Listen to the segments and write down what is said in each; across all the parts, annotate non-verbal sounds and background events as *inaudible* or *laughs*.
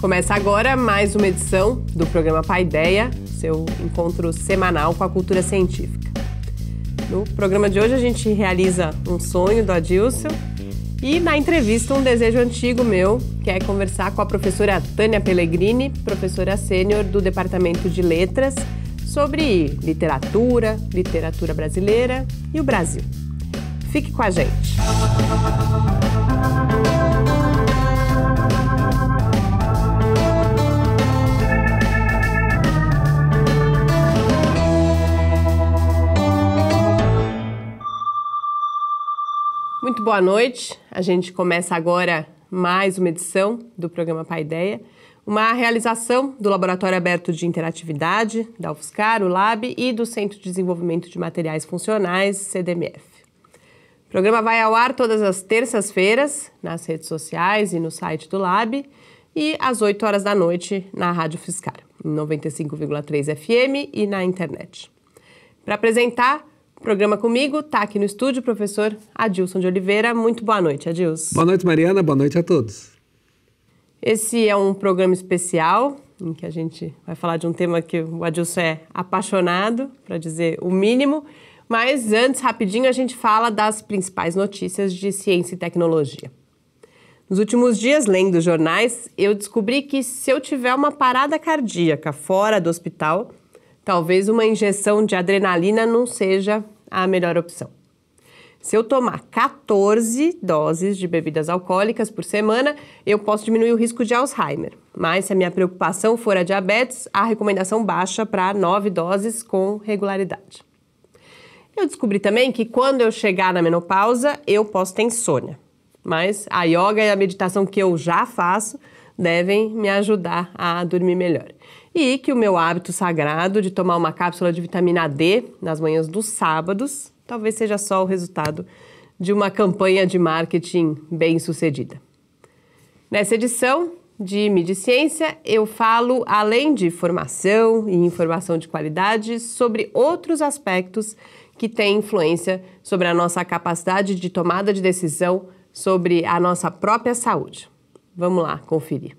Começa agora mais uma edição do programa Paideia, seu encontro semanal com a cultura científica. No programa de hoje a gente realiza um sonho do Adilson e na entrevista um desejo antigo meu, que é conversar com a professora Tânia Pellegrini, professora sênior do Departamento de Letras, sobre literatura, literatura brasileira e o Brasil. Fique com a gente. Muito boa noite. A gente começa agora mais uma edição do programa Ideia, uma realização do Laboratório Aberto de Interatividade da UFSCar, o LAB e do Centro de Desenvolvimento de Materiais Funcionais, CDMF. O programa vai ao ar todas as terças-feiras nas redes sociais e no site do LAB e às 8 horas da noite na Rádio Fiscar, em 95,3 FM e na internet. Para apresentar programa comigo, tá aqui no estúdio o professor Adilson de Oliveira. Muito boa noite, Adilson. Boa noite, Mariana. Boa noite a todos. Esse é um programa especial em que a gente vai falar de um tema que o Adilson é apaixonado, para dizer o mínimo. Mas antes, rapidinho, a gente fala das principais notícias de ciência e tecnologia. Nos últimos dias, lendo jornais, eu descobri que se eu tiver uma parada cardíaca fora do hospital, talvez uma injeção de adrenalina não seja a melhor opção. Se eu tomar 14 doses de bebidas alcoólicas por semana, eu posso diminuir o risco de Alzheimer. Mas se a minha preocupação for a diabetes, a recomendação baixa para 9 doses com regularidade. Eu descobri também que quando eu chegar na menopausa, eu posso ter insônia. Mas a yoga e a meditação que eu já faço devem me ajudar a dormir melhor e que o meu hábito sagrado de tomar uma cápsula de vitamina D nas manhãs dos sábados talvez seja só o resultado de uma campanha de marketing bem sucedida. Nessa edição de Midi Ciência, eu falo, além de formação e informação de qualidade, sobre outros aspectos que têm influência sobre a nossa capacidade de tomada de decisão sobre a nossa própria saúde. Vamos lá conferir.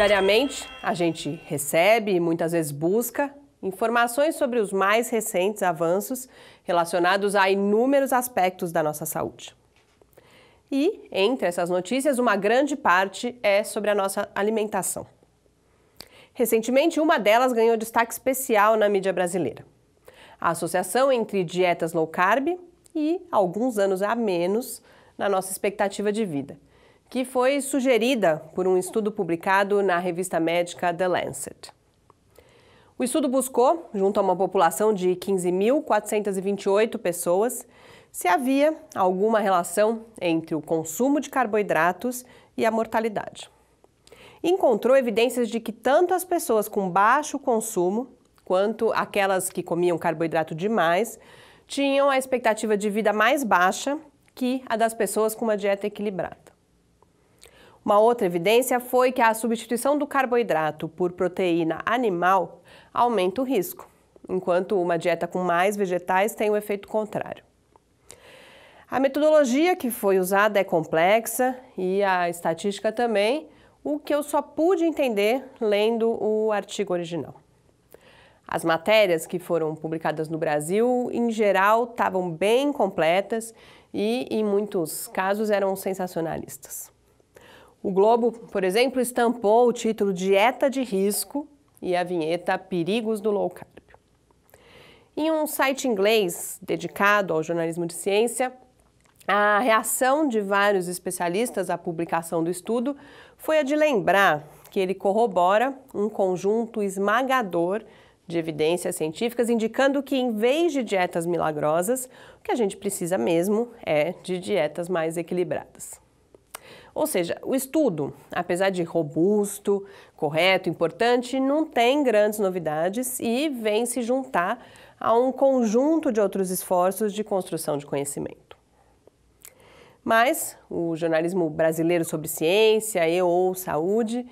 Diariamente, a gente recebe e muitas vezes busca informações sobre os mais recentes avanços relacionados a inúmeros aspectos da nossa saúde. E, entre essas notícias, uma grande parte é sobre a nossa alimentação. Recentemente, uma delas ganhou destaque especial na mídia brasileira. A associação entre dietas low carb e alguns anos a menos na nossa expectativa de vida que foi sugerida por um estudo publicado na revista médica The Lancet. O estudo buscou, junto a uma população de 15.428 pessoas, se havia alguma relação entre o consumo de carboidratos e a mortalidade. Encontrou evidências de que tanto as pessoas com baixo consumo quanto aquelas que comiam carboidrato demais tinham a expectativa de vida mais baixa que a das pessoas com uma dieta equilibrada. Uma outra evidência foi que a substituição do carboidrato por proteína animal aumenta o risco, enquanto uma dieta com mais vegetais tem o um efeito contrário. A metodologia que foi usada é complexa e a estatística também, o que eu só pude entender lendo o artigo original. As matérias que foram publicadas no Brasil, em geral, estavam bem completas e, em muitos casos, eram sensacionalistas. O Globo, por exemplo, estampou o título Dieta de Risco e a vinheta Perigos do Low Carb. Em um site inglês dedicado ao jornalismo de ciência, a reação de vários especialistas à publicação do estudo foi a de lembrar que ele corrobora um conjunto esmagador de evidências científicas indicando que, em vez de dietas milagrosas, o que a gente precisa mesmo é de dietas mais equilibradas. Ou seja, o estudo, apesar de robusto, correto, importante, não tem grandes novidades e vem se juntar a um conjunto de outros esforços de construção de conhecimento. Mas o jornalismo brasileiro sobre ciência e ou saúde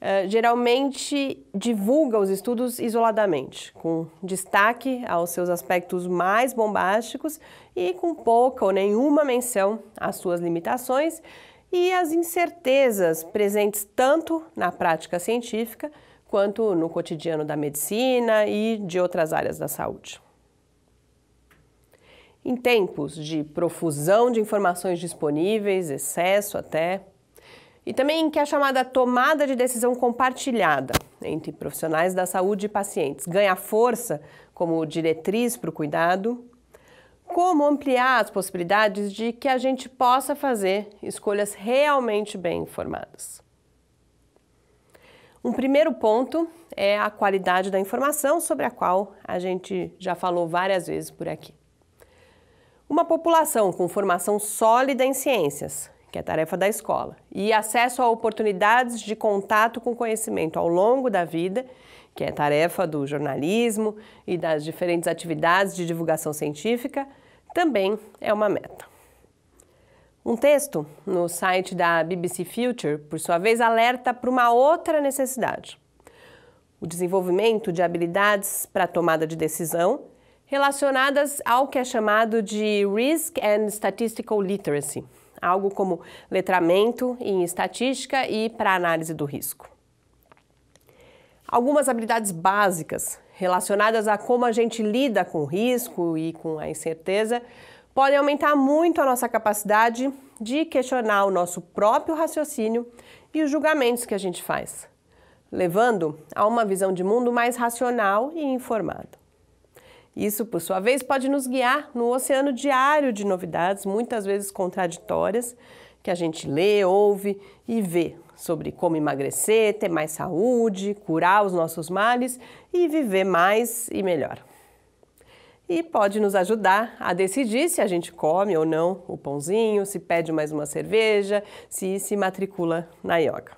eh, geralmente divulga os estudos isoladamente, com destaque aos seus aspectos mais bombásticos e com pouca ou nenhuma menção às suas limitações e as incertezas presentes tanto na prática científica quanto no cotidiano da medicina e de outras áreas da saúde. Em tempos de profusão de informações disponíveis, excesso até, e também em que a chamada tomada de decisão compartilhada entre profissionais da saúde e pacientes ganha força como diretriz para o cuidado, como ampliar as possibilidades de que a gente possa fazer escolhas realmente bem informadas. Um primeiro ponto é a qualidade da informação, sobre a qual a gente já falou várias vezes por aqui. Uma população com formação sólida em ciências, que é tarefa da escola, e acesso a oportunidades de contato com conhecimento ao longo da vida que é tarefa do jornalismo e das diferentes atividades de divulgação científica, também é uma meta. Um texto no site da BBC Future, por sua vez, alerta para uma outra necessidade: o desenvolvimento de habilidades para tomada de decisão relacionadas ao que é chamado de Risk and Statistical Literacy, algo como letramento em estatística e para análise do risco algumas habilidades básicas relacionadas a como a gente lida com o risco e com a incerteza podem aumentar muito a nossa capacidade de questionar o nosso próprio raciocínio e os julgamentos que a gente faz, levando a uma visão de mundo mais racional e informada. Isso, por sua vez, pode nos guiar no oceano diário de novidades, muitas vezes contraditórias, que a gente lê, ouve e vê sobre como emagrecer, ter mais saúde, curar os nossos males e viver mais e melhor. E pode nos ajudar a decidir se a gente come ou não o pãozinho, se pede mais uma cerveja, se se matricula na yoga.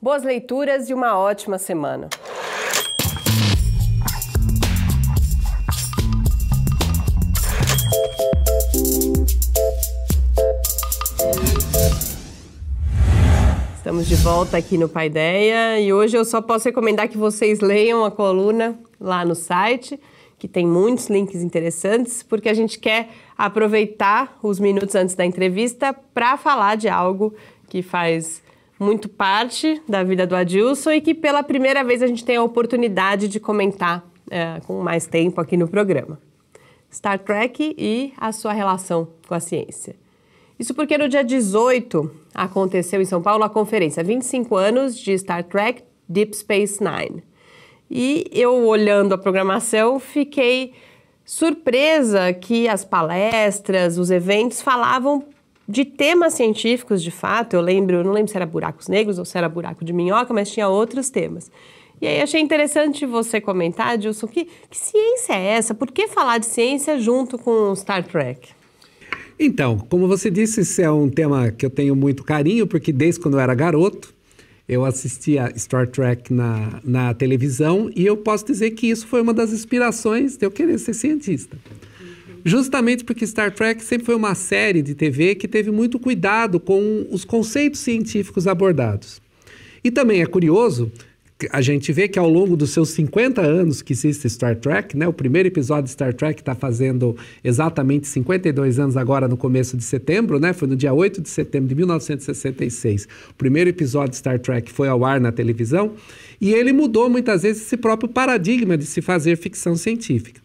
Boas leituras e uma ótima semana! Estamos de volta aqui no Paideia e hoje eu só posso recomendar que vocês leiam a coluna lá no site, que tem muitos links interessantes, porque a gente quer aproveitar os minutos antes da entrevista para falar de algo que faz muito parte da vida do Adilson e que pela primeira vez a gente tem a oportunidade de comentar é, com mais tempo aqui no programa. Star Trek e a sua relação com a ciência. Isso porque no dia 18 aconteceu em São Paulo a conferência 25 anos de Star Trek Deep Space Nine. E eu olhando a programação, fiquei surpresa que as palestras, os eventos falavam de temas científicos de fato. Eu lembro, eu não lembro se era buracos negros ou se era buraco de minhoca, mas tinha outros temas. E aí achei interessante você comentar, Gilson, que, que ciência é essa? Por que falar de ciência junto com Star Trek? Então, como você disse, isso é um tema que eu tenho muito carinho, porque desde quando eu era garoto, eu assistia Star Trek na, na televisão e eu posso dizer que isso foi uma das inspirações de eu querer ser cientista. Justamente porque Star Trek sempre foi uma série de TV que teve muito cuidado com os conceitos científicos abordados. E também é curioso a gente vê que ao longo dos seus 50 anos que existe Star Trek, né? O primeiro episódio de Star Trek está fazendo exatamente 52 anos agora no começo de setembro, né? Foi no dia 8 de setembro de 1966. O primeiro episódio de Star Trek foi ao ar na televisão e ele mudou muitas vezes esse próprio paradigma de se fazer ficção científica.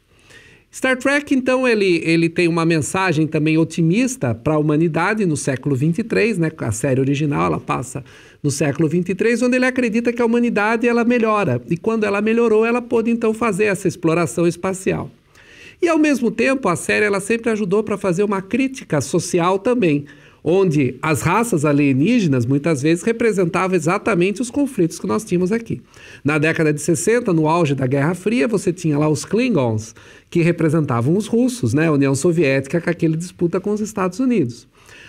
Star Trek, então, ele, ele tem uma mensagem também otimista para a humanidade no século 23, né? A série original, ela passa no século 23, onde ele acredita que a humanidade, ela melhora. E quando ela melhorou, ela pôde, então, fazer essa exploração espacial. E, ao mesmo tempo, a série, ela sempre ajudou para fazer uma crítica social também, onde as raças alienígenas muitas vezes representavam exatamente os conflitos que nós tínhamos aqui. Na década de 60, no auge da Guerra Fria, você tinha lá os Klingons, que representavam os russos, né? a União Soviética com aquele disputa com os Estados Unidos.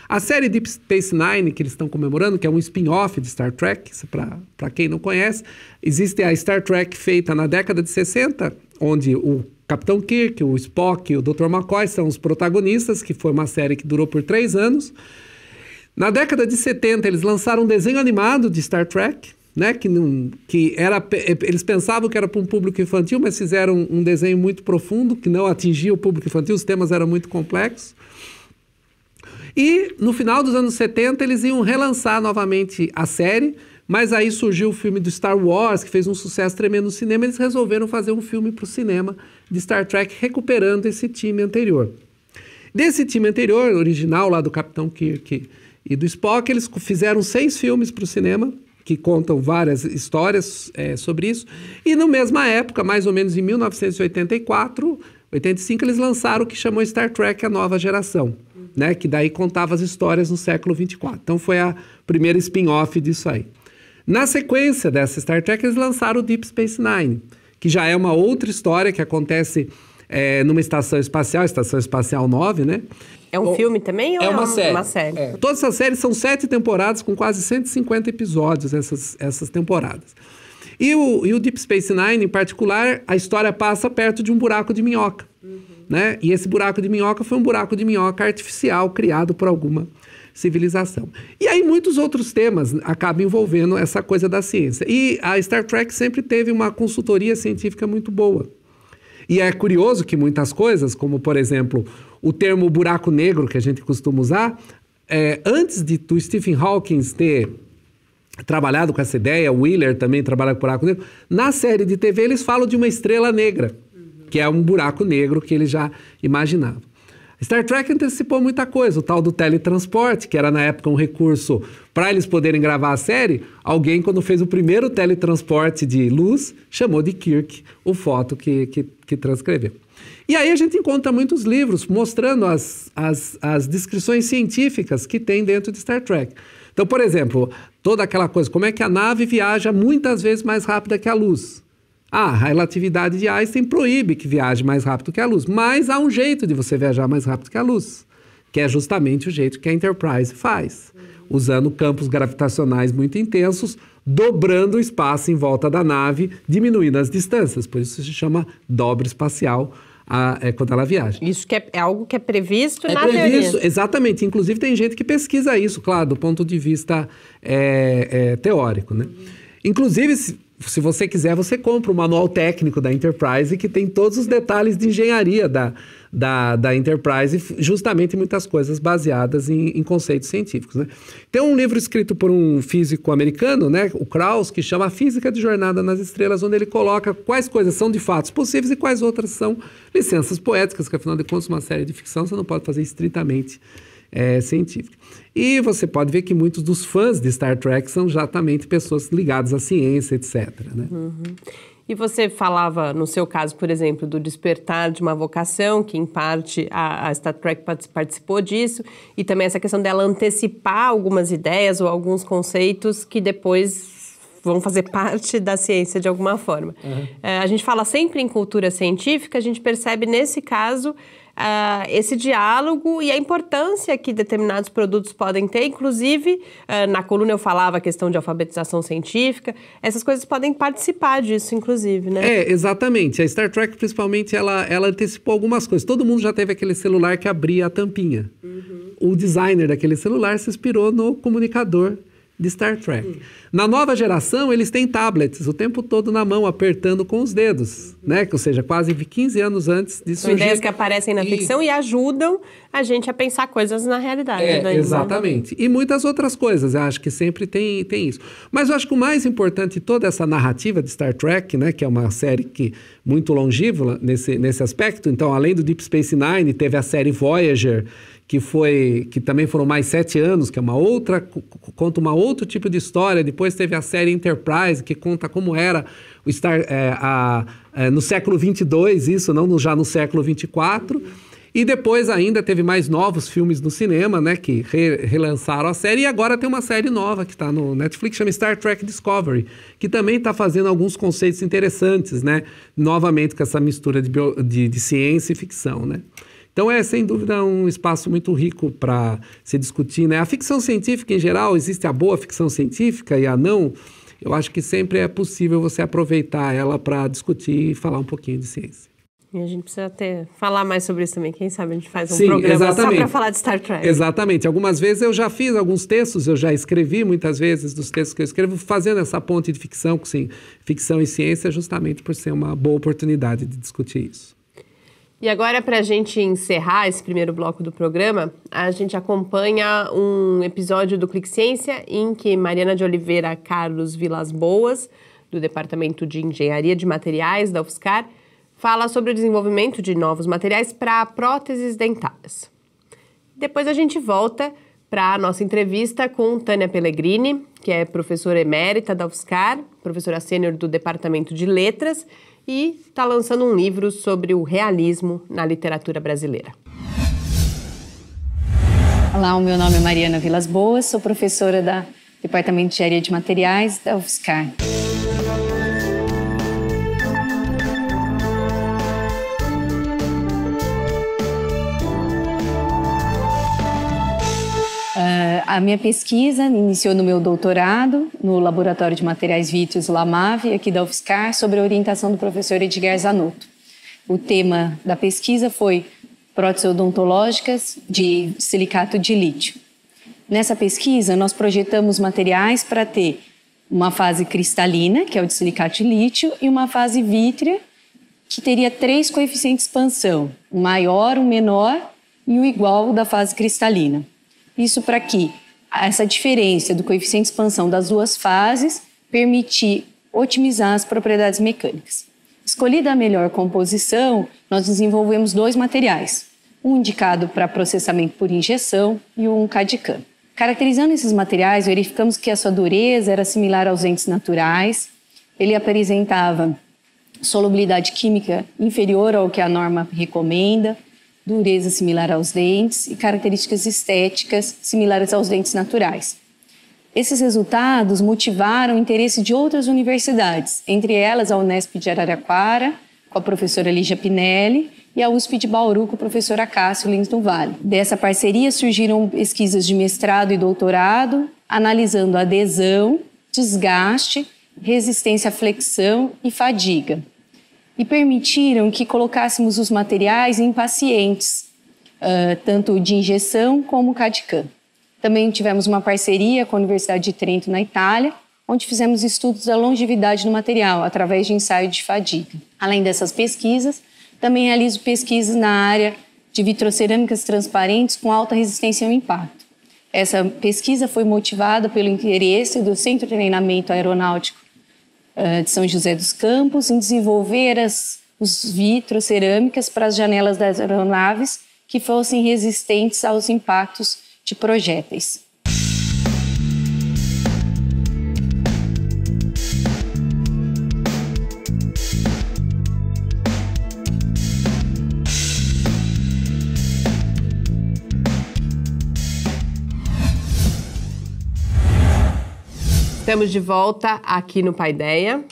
A série Deep Space Nine, que eles estão comemorando, que é um spin-off de Star Trek, é para quem não conhece, existe a Star Trek feita na década de 60, onde o Capitão Kirk, o Spock e o Dr. McCoy são os protagonistas, que foi uma série que durou por três anos. Na década de 70, eles lançaram um desenho animado de Star Trek, né? Que, não, que era. Eh, eles pensavam que era para um público infantil, mas fizeram um desenho muito profundo, que não atingia o público infantil, os temas eram muito complexos. E no final dos anos 70, eles iam relançar novamente a série, mas aí surgiu o filme do Star Wars, que fez um sucesso tremendo no cinema, eles resolveram fazer um filme para o cinema de Star Trek, recuperando esse time anterior. Desse time anterior, original lá do Capitão Kirk e do Spock. Eles fizeram seis filmes para o cinema que contam várias histórias é, sobre isso. E na mesma época, mais ou menos em 1984, 85, eles lançaram o que chamou Star Trek A Nova Geração, uhum. né? que daí contava as histórias no século 24. Então foi a primeira spin-off disso aí. Na sequência dessa Star Trek, eles lançaram o Deep Space Nine, que já é uma outra história que acontece é, numa estação espacial, Estação Espacial 9, né? É um filme também é ou é, é uma, uma série? Uma série? É. Todas essas séries são sete temporadas com quase 150 episódios, essas, essas temporadas. E o, e o Deep Space Nine, em particular, a história passa perto de um buraco de minhoca. Uhum. Né? E esse buraco de minhoca foi um buraco de minhoca artificial criado por alguma civilização. E aí muitos outros temas acabam envolvendo essa coisa da ciência. E a Star Trek sempre teve uma consultoria científica muito boa. E é curioso que muitas coisas, como por exemplo o termo buraco negro que a gente costuma usar, é, antes de tu Stephen Hawking ter trabalhado com essa ideia, o Wheeler também trabalha com buraco negro, na série de TV eles falam de uma estrela negra, uhum. que é um buraco negro que ele já imaginava. Star Trek antecipou muita coisa, o tal do teletransporte, que era na época um recurso para eles poderem gravar a série. Alguém, quando fez o primeiro teletransporte de luz, chamou de Kirk, o foto que, que que transcrever. E aí a gente encontra muitos livros mostrando as, as, as descrições científicas que tem dentro de Star Trek. Então, por exemplo, toda aquela coisa, como é que a nave viaja muitas vezes mais rápida que a luz? Ah, a relatividade de Einstein proíbe que viaje mais rápido que a luz, mas há um jeito de você viajar mais rápido que a luz, que é justamente o jeito que a Enterprise faz, usando campos gravitacionais muito intensos dobrando o espaço em volta da nave, diminuindo as distâncias. Por isso se chama dobra espacial. A, é, quando ela viaja. Isso que é, é, algo que é previsto é na previsto, teoria. Exatamente. Inclusive tem gente que pesquisa isso, claro, do ponto de vista é, é teórico, né? Inclusive se você quiser, você compra o manual técnico da Enterprise que tem todos os detalhes de engenharia da, da, da Enterprise, justamente muitas coisas baseadas em, em conceitos científicos. Né? Tem um livro escrito por um físico americano, né, o Krauss, que chama Física de Jornada nas Estrelas, onde ele coloca quais coisas são de fato possíveis e quais outras são licenças poéticas, que afinal de contas, uma série de ficção você não pode fazer estritamente é, científica. E você pode ver que muitos dos fãs de Star Trek são exatamente pessoas ligadas à ciência, etc. Né? Uhum. E você falava, no seu caso, por exemplo, do despertar de uma vocação, que em parte a, a, Star Trek participou disso, e também essa questão dela antecipar algumas ideias ou alguns conceitos que depois vão fazer *laughs* parte da ciência de alguma forma. Uhum. É, a gente fala sempre em cultura científica, a gente percebe nesse caso uh, esse diálogo e a importância que determinados produtos podem ter. Inclusive, uh, na coluna eu falava a questão de alfabetização científica, essas coisas podem participar disso, inclusive, né? É, exatamente. A Star Trek, principalmente, ela, ela antecipou algumas coisas. Todo mundo já teve aquele celular que abria a tampinha. Uhum. O designer daquele celular se inspirou no comunicador de Star Trek. Uhum. Na nova geração, eles têm tablets o tempo todo na mão, apertando com os dedos, uhum. né? Ou seja, quase 15 anos antes de surgir. São ideias que aparecem na e... ficção e ajudam a gente a pensar coisas na realidade. É, né? exatamente. E muitas outras coisas, eu acho que sempre tem, tem isso. Mas eu acho que o mais importante de toda essa narrativa de Star Trek, né? Que é uma série que muito longívola nesse, nesse aspecto. Então, além do Deep Space Nine, teve a série Voyager, que foi que também foram mais sete anos, que é uma outra conta uma outro tipo de história. Depois teve a série Enterprise que conta como era o Star é, a, é, no século 22 isso, não no, já no século 24. E depois ainda teve mais novos filmes no cinema, né, que re, relançaram a série. E agora tem uma série nova que está no Netflix, chama Star Trek Discovery, que também está fazendo alguns conceitos interessantes, né, novamente com essa mistura de, de, de ciência e ficção, né. Então é, sem dúvida, um espaço muito rico para se discutir. Né? A ficção científica, em geral, existe a boa ficção científica e a não. Eu acho que sempre é possível você aproveitar ela para discutir e falar um pouquinho de ciência. E a gente precisa até falar mais sobre isso também. Quem sabe a gente faz um Sim, programa exatamente. só para falar de Star Trek. Exatamente. Algumas vezes eu já fiz alguns textos, eu já escrevi muitas vezes dos textos que eu escrevo, fazendo essa ponte de ficção, sim, ficção e ciência, justamente por ser uma boa oportunidade de discutir isso. E agora, para a gente encerrar esse primeiro bloco do programa, a gente acompanha um episódio do Clique Ciência em que Mariana de Oliveira Carlos Vilas Boas, do Departamento de Engenharia de Materiais da UFSCar, fala sobre o desenvolvimento de novos materiais para próteses dentárias. Depois a gente volta para a nossa entrevista com Tânia Pellegrini, que é professora emérita da UFSCar, professora sênior do Departamento de Letras e está lançando um livro sobre o realismo na literatura brasileira. Olá, o meu nome é Mariana Vilas Boas, sou professora do Departamento de Engenharia de Materiais da UFSCar. A minha pesquisa iniciou no meu doutorado, no Laboratório de Materiais Vítreos Lamave, aqui da UFSCar, sobre a orientação do professor Edgar Zanotto. O tema da pesquisa foi próteses odontológicas de silicato de lítio. Nessa pesquisa, nós projetamos materiais para ter uma fase cristalina, que é o de silicato de lítio, e uma fase vítrea, que teria três coeficientes de expansão, um maior, um menor e o um igual da fase cristalina. Isso para que essa diferença do coeficiente de expansão das duas fases permitir otimizar as propriedades mecânicas. Escolhida a melhor composição, nós desenvolvemos dois materiais, um indicado para processamento por injeção e um CAD-CAM. Caracterizando esses materiais, verificamos que a sua dureza era similar aos entes naturais, ele apresentava solubilidade química inferior ao que a norma recomenda, dureza similar aos dentes e características estéticas similares aos dentes naturais. Esses resultados motivaram o interesse de outras universidades, entre elas a Unesp de Araraquara, com a professora Lígia Pinelli, e a USP de Bauru, com o professor Acácio Lins do Vale. Dessa parceria surgiram pesquisas de mestrado e doutorado, analisando adesão, desgaste, resistência à flexão e fadiga e permitiram que colocássemos os materiais em pacientes, uh, tanto de injeção como CADCAM. Também tivemos uma parceria com a Universidade de Trento, na Itália, onde fizemos estudos da longevidade do material através de ensaio de fadiga. Além dessas pesquisas, também realizo pesquisas na área de vitrocerâmicas transparentes com alta resistência ao impacto. Essa pesquisa foi motivada pelo interesse do Centro de Treinamento Aeronáutico eh, de São José dos Campos em desenvolver as, os vitros cerâmicas para as janelas das aeronaves que fossem resistentes aos impactos de projéteis. Estamos de volta aqui no Paideia.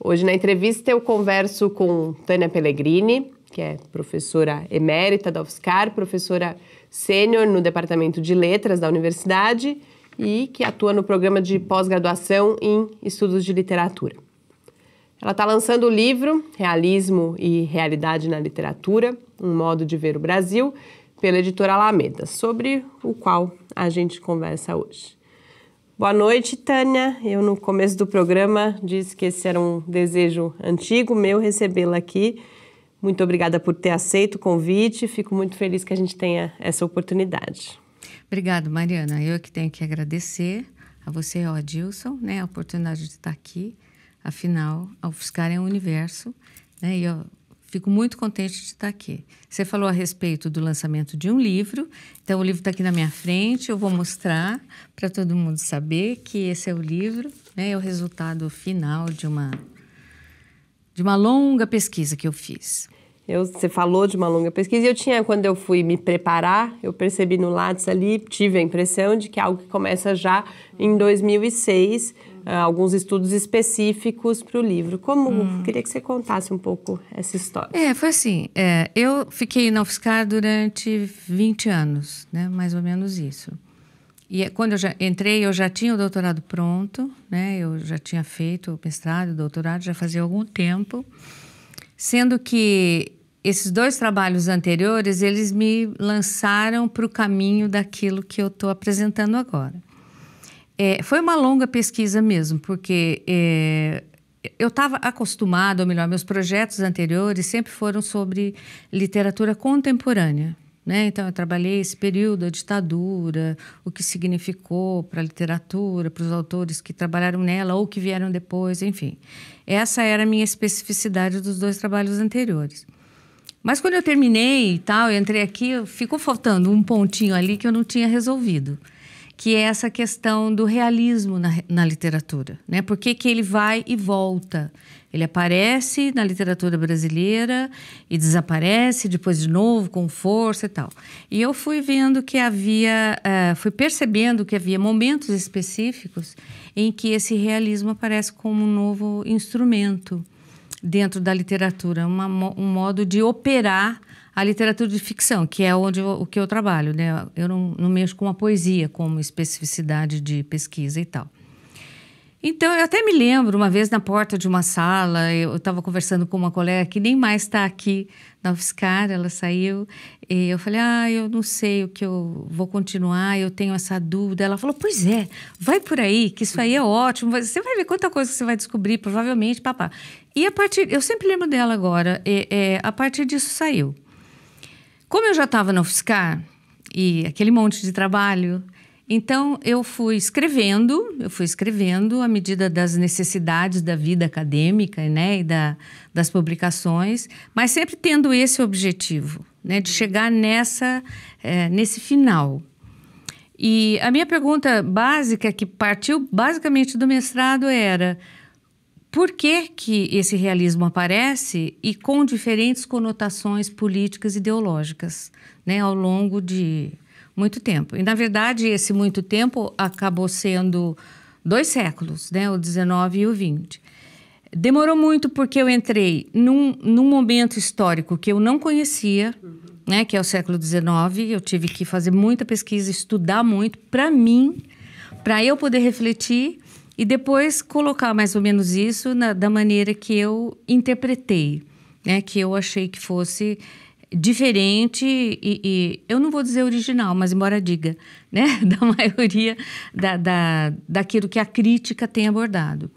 Hoje na entrevista eu converso com Tânia Pellegrini, que é professora emérita da UFSCar, professora sênior no Departamento de Letras da Universidade e que atua no programa de pós-graduação em Estudos de Literatura. Ela está lançando o livro Realismo e Realidade na Literatura, um modo de ver o Brasil, pela editora Alameda, sobre o qual a gente conversa hoje. Boa noite, Tânia. Eu, no começo do programa, disse que esse era um desejo antigo meu recebê-la aqui. Muito obrigada por ter aceito o convite. Fico muito feliz que a gente tenha essa oportunidade. Obrigada, Mariana. Eu é que tenho que agradecer a você, ao Adilson, né, a oportunidade de estar aqui. Afinal, a UFSCar é um universo, né, e eu Fico muito contente de estar aqui. Você falou a respeito do lançamento de um livro, então o livro está aqui na minha frente, eu vou mostrar para todo mundo saber que esse é o livro, né, é o resultado final de uma, de uma longa pesquisa que eu fiz. Eu, você falou de uma longa pesquisa. Eu tinha, quando eu fui me preparar, eu percebi no Lattes ali, tive a impressão de que é algo que começa já em 2006, uh, alguns estudos específicos para o livro. Como hum. queria que você contasse um pouco essa história? É, foi assim. É, eu fiquei na UFSCar durante 20 anos, né? Mais ou menos isso. E é, quando eu já entrei, eu já tinha o doutorado pronto, né? Eu já tinha feito o mestrado, o doutorado, já fazia algum tempo. Sendo que esses dois trabalhos anteriores, eles me lançaram para o caminho daquilo que eu estou apresentando agora. É, foi uma longa pesquisa mesmo, porque é, eu estava acostumada, ou melhor, meus projetos anteriores sempre foram sobre literatura contemporânea. Né? Então, eu trabalhei esse período, a ditadura, o que significou para a literatura, para os autores que trabalharam nela ou que vieram depois, enfim. Essa era a minha especificidade dos dois trabalhos anteriores. Mas quando eu terminei e tal, eu entrei aqui, ficou faltando um pontinho ali que eu não tinha resolvido que é essa questão do realismo na, na literatura. Né? Por que, ele vai e volta? Ele aparece na literatura brasileira e desaparece, depois de novo, com força e tal. E eu fui vendo que havia, uh, fui percebendo que havia momentos específicos em que esse realismo aparece como um novo instrumento dentro da literatura, uma, um modo de operar a literatura de ficção, que é onde eu, o que eu trabalho. Né? Eu não, não mexo com a poesia como especificidade de pesquisa e tal. Então, eu até me lembro, uma vez na porta de uma sala, eu estava conversando com uma colega que nem mais está aqui na UFSCar, ela saiu, e eu falei, ah, eu não sei o que eu vou continuar, eu tenho essa dúvida. Ela falou, pois é, vai por aí, que isso aí é ótimo, você vai ver quanta coisa você vai descobrir, provavelmente, papá. E a partir, eu sempre lembro dela agora, é, a partir disso saiu. Como eu já estava na UFSCar e aquele monte de trabalho, então eu fui escrevendo, eu fui escrevendo à medida das necessidades da vida acadêmica, né, e da, das publicações, mas sempre tendo esse objetivo, né, de chegar nessa é, nesse final. E a minha pergunta básica que partiu basicamente do mestrado era por que, que esse realismo aparece e com diferentes conotações políticas e ideológicas né, ao longo de muito tempo? E, na verdade, esse muito tempo acabou sendo dois séculos, né, o XIX e o XX. Demorou muito porque eu entrei num, num momento histórico que eu não conhecia, uhum. né, que é o século XIX. Eu tive que fazer muita pesquisa, estudar muito, para mim, para eu poder refletir e depois colocar mais ou menos isso na, da maneira que eu interpretei, né? Que eu achei que fosse diferente e, e, eu não vou dizer original, mas embora diga, *laughs* né, da maioria da, da, daquilo que a crítica tem abordado.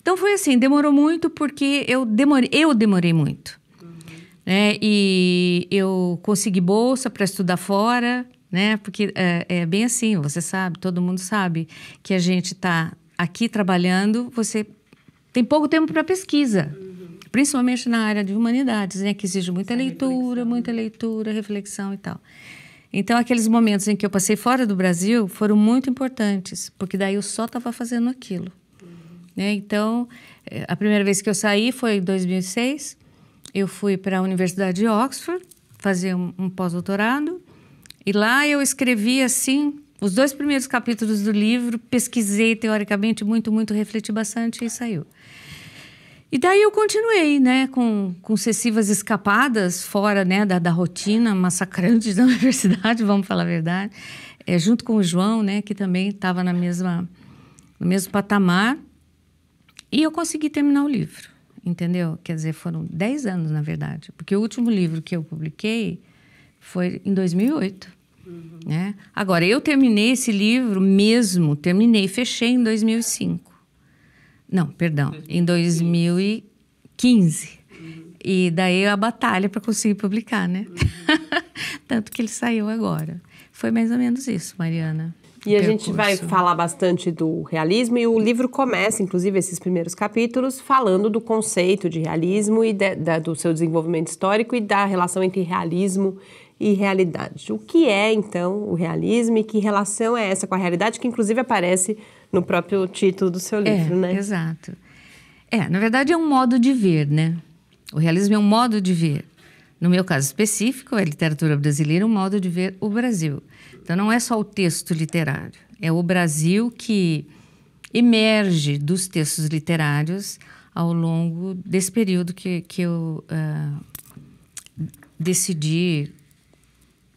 Então foi assim, demorou muito porque eu demorei, eu demorei muito, né, e eu consegui bolsa para estudar fora, né, porque é, é, bem assim, você sabe, todo mundo sabe que a gente está aqui trabalhando, você tem pouco tempo para pesquisa, uhum. principalmente na área de humanidades, né, que exige muita Essa leitura, reflexão. Né? muita leitura, reflexão e tal. Então, aqueles momentos em que eu passei fora do Brasil foram muito importantes, porque daí eu só estava fazendo aquilo. Uhum. Né? Então, eh, a primeira vez que eu saí foi em 2006. Eu fui para a Universidade de Oxford fazer um, um pós-doutorado. E lá eu escrevi assim os dois primeiros capítulos do livro, pesquisei teoricamente muito, muito, refleti bastante e saiu. E daí eu continuei, né, com, sucessivas escapadas fora, né, da, da rotina massacrante *laughs* da universidade, vamos falar a verdade, é, junto com o João, né, que também estava na mesma no mesmo patamar, e eu consegui terminar o livro, entendeu? Quer dizer, foram 10 anos, na verdade, porque o último livro que eu publiquei foi em 2008. Uhum. Né? Agora, eu terminei esse livro mesmo, terminei, fechei em 2005. Não, perdão, 2015. em 2015. Uhum. E daí é a batalha para conseguir publicar, né? Uhum. *laughs* Tanto que ele saiu agora. Foi mais ou menos isso, Mariana. E a gente vai falar bastante do realismo e o livro começa, inclusive, esses primeiros capítulos, falando do conceito de realismo e de, da, do seu desenvolvimento histórico e da relação entre realismo e realidade. O que é, então, o realismo e que relação é essa com a realidade, que inclusive aparece no próprio título do seu é, livro, é, né? Exato. É, na verdade é um modo de ver, né? O realismo é um modo de ver. No meu caso específico, a literatura brasileira é um modo de ver o Brasil. Então não é só o texto literário, é o Brasil que emerge dos textos literários ao longo desse período que, que eu uh, decidi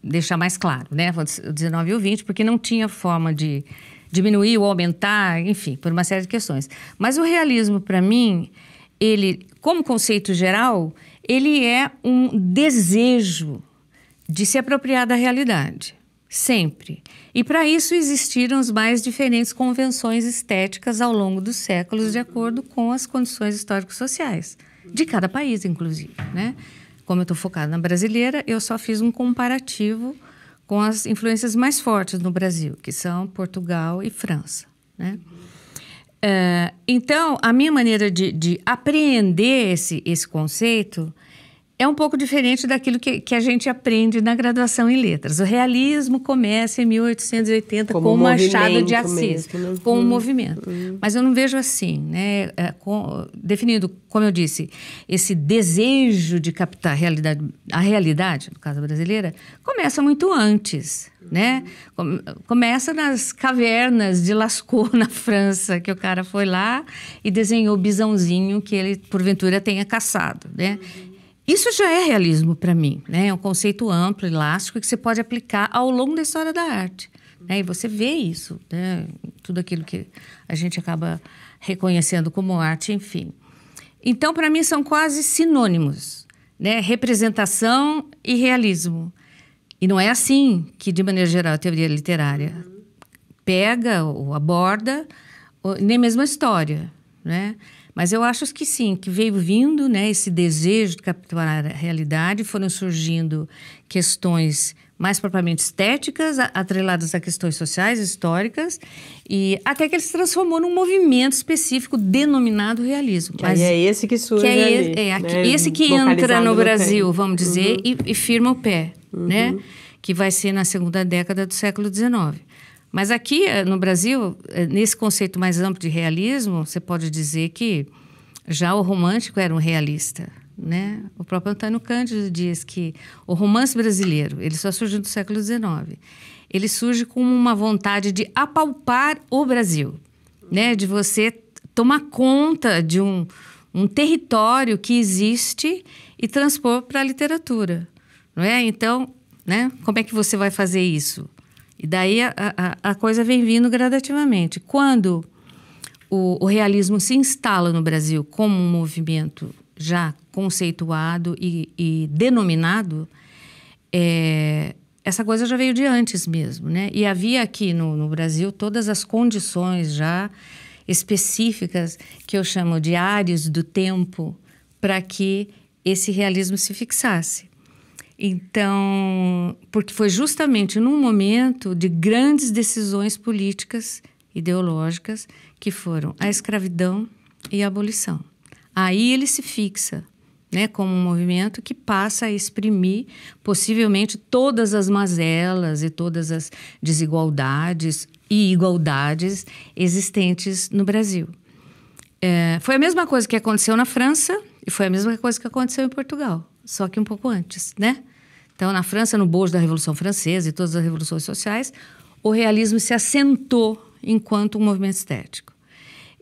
deixar mais claro, né? O 19 e o 20, porque não tinha forma de diminuir ou aumentar, enfim, por uma série de questões. Mas o realismo, para mim, ele, como conceito geral, ele é um desejo de se apropriar da realidade, sempre. E para isso existiram as mais diferentes convenções estéticas ao longo dos séculos, de acordo com as condições histórico-sociais de cada país, inclusive, né? como eu estou focada na brasileira, eu só fiz um comparativo com as influências mais fortes no Brasil, que são Portugal e França. Né? Eh, então, a minha maneira de, de apreender esse, esse conceito é um pouco diferente daquilo que, que a gente aprende na graduação em letras. O realismo começa em 1880 Como com Machado de Assis, mesmo, né? com o um uhum, movimento. Hum. Mas eu não vejo assim, né? É, com, definido, como eu disse, esse desejo de captar a realidade, a realidade, no caso brasileira, começa muito antes, né? Começa nas cavernas de Lascaux, *laughs* na França, que o cara foi lá e desenhou o bisãozinho que ele, porventura, tenha caçado, né? Uhum. Isso já é realismo para mim, né? É um conceito amplo, elástico, que você pode aplicar ao longo da história da arte. Né? E você vê isso, né? tudo aquilo que a gente acaba reconhecendo como arte, enfim. Então, para mim, são quase sinônimos, né? Representação e realismo. E não é assim que, de maneira geral, a teoria literária pega ou aborda ou, nem mesmo a história, né? Mas eu acho que sim, que veio vindo né, esse desejo de capturar a realidade, foram surgindo questões mais propriamente estéticas, atreladas a questões sociais, históricas, e até que ele se transformou num movimento específico denominado realismo. Que é esse que surge. Que é, ali, é, né? esse que entra no, no Brasil, vamos dizer, uhum. e, e, firma o pé, né, uhum. né? que vai ser na segunda década do século XIX. Mas aqui eh, no Brasil, eh, nesse conceito mais amplo de realismo, você pode dizer que já o romântico era um realista. Né? O próprio Antônio Cândido diz que o romance brasileiro ele só surge no século XIX. Ele surge com uma vontade de apalpar o Brasil, né? de você tomar conta de um, um território que existe e transpor para a literatura. Não é? Então, né? como é que você vai fazer isso? E daí a, a, a coisa vem vindo gradativamente. Quando o, o realismo se instala no Brasil como um movimento já conceituado e, e denominado, é, essa coisa já veio de antes mesmo, né? E havia aqui no, no, Brasil todas as condições já específicas que eu chamo de áreas do tempo para que esse realismo se fixasse. Então, porque foi justamente num momento de grandes decisões políticas, ideológicas, que foram a escravidão e a abolição. Aí ele se fixa, né, como um movimento que passa a exprimir possivelmente todas as mazelas e todas as desigualdades e igualdades existentes no Brasil. É, foi a mesma coisa que aconteceu na França e foi a mesma coisa que aconteceu em Portugal, só que um pouco antes, né? Então, na França, no bojo da Revolução Francesa e todas as revoluções sociais, o realismo se assentou enquanto um movimento estético.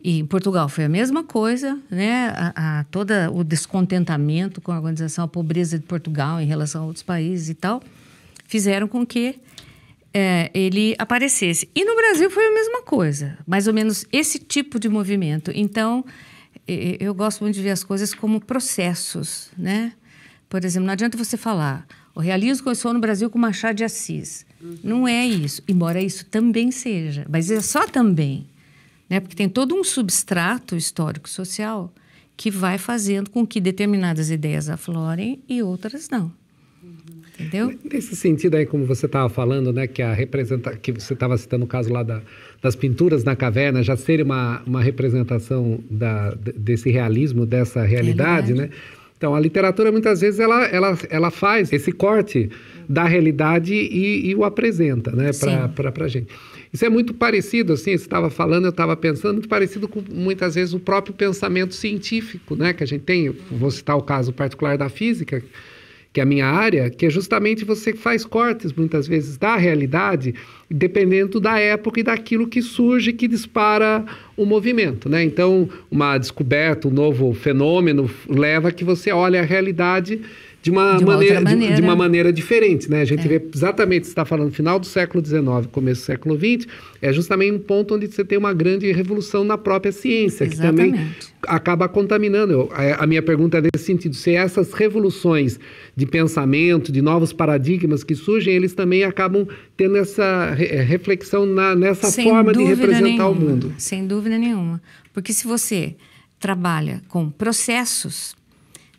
E em Portugal foi a mesma coisa, né? A, a, todo o descontentamento com a organização, a pobreza de Portugal em relação a outros países e tal, fizeram com que é, ele aparecesse. E no Brasil foi a mesma coisa, mais ou menos esse tipo de movimento. Então, eu gosto muito de ver as coisas como processos, né? Por exemplo, não adianta você falar o realismo começou no Brasil com Machado de Assis. Uhum. Não é isso, embora isso também seja, mas é só também, né? Porque tem todo um substrato histórico-social que vai fazendo com que determinadas ideias aflorem e outras não. Uhum. Entendeu? Nesse sentido aí, como você estava falando, né, que a representa que você estava citando o caso lá da, das pinturas na caverna já ser uma, uma representação da, desse realismo, dessa realidade, realidade. né? Então, a literatura muitas vezes ela, ela, ela faz esse corte da realidade e, e o apresenta, né, para gente. Isso é muito parecido, assim, você estava falando, eu estava pensando, muito parecido com muitas vezes o próprio pensamento científico, né, que a gente tem. Vou citar o caso particular da física, que é a minha área, que é justamente você faz cortes muitas vezes da realidade, dependendo da época e daquilo que surge que dispara o movimento, né? Então, uma descoberta, um novo fenômeno leva que você olhe a realidade de uma, de uma maneira, maneira. De, de, uma maneira diferente, né? A gente é. vê exatamente, você está falando, final do século XIX, começo do século XX, é justamente um ponto onde você tem uma grande revolução na própria ciência, exatamente. que também acaba contaminando. Eu, a, é, a, minha pergunta é nesse sentido, se essas revoluções de pensamento, de novos paradigmas que surgem, eles também acabam tendo essa re é, reflexão na, nessa sem forma de representar nenhuma, o mundo. Sem dúvida nenhuma. Porque se você trabalha com processos,